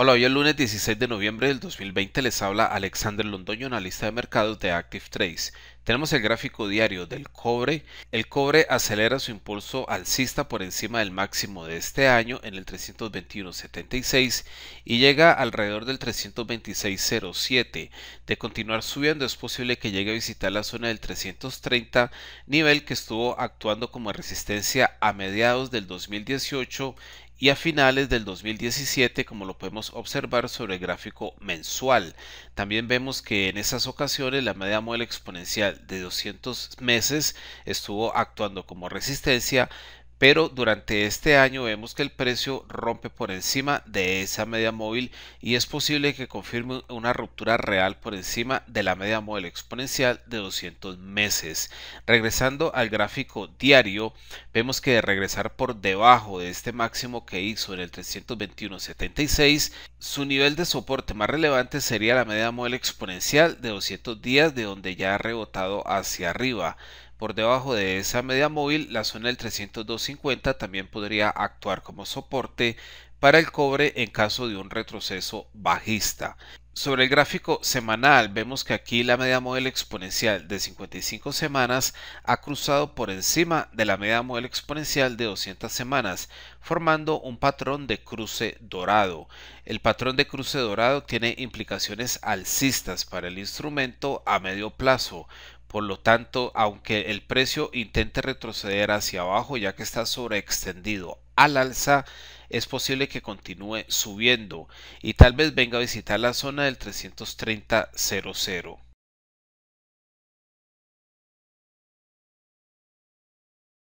Hola, hoy el lunes 16 de noviembre del 2020 les habla Alexander Londoño, analista de mercados de Active Trades. Tenemos el gráfico diario del cobre. El cobre acelera su impulso alcista por encima del máximo de este año en el 321.76 y llega alrededor del 326.07. De continuar subiendo es posible que llegue a visitar la zona del 330, nivel que estuvo actuando como resistencia a mediados del 2018 y a finales del 2017 como lo podemos observar sobre el gráfico mensual. También vemos que en esas ocasiones la media móvil exponencial de 200 meses estuvo actuando como resistencia pero durante este año vemos que el precio rompe por encima de esa media móvil y es posible que confirme una ruptura real por encima de la media móvil exponencial de 200 meses. Regresando al gráfico diario, vemos que de regresar por debajo de este máximo que hizo en el 321.76, su nivel de soporte más relevante sería la media móvil exponencial de 200 días de donde ya ha rebotado hacia arriba. Por debajo de esa media móvil, la zona del 302.50 también podría actuar como soporte para el cobre en caso de un retroceso bajista. Sobre el gráfico semanal vemos que aquí la media móvil exponencial de 55 semanas ha cruzado por encima de la media móvil exponencial de 200 semanas, formando un patrón de cruce dorado. El patrón de cruce dorado tiene implicaciones alcistas para el instrumento a medio plazo, por lo tanto, aunque el precio intente retroceder hacia abajo ya que está sobreextendido al alza, es posible que continúe subiendo y tal vez venga a visitar la zona del 330.00.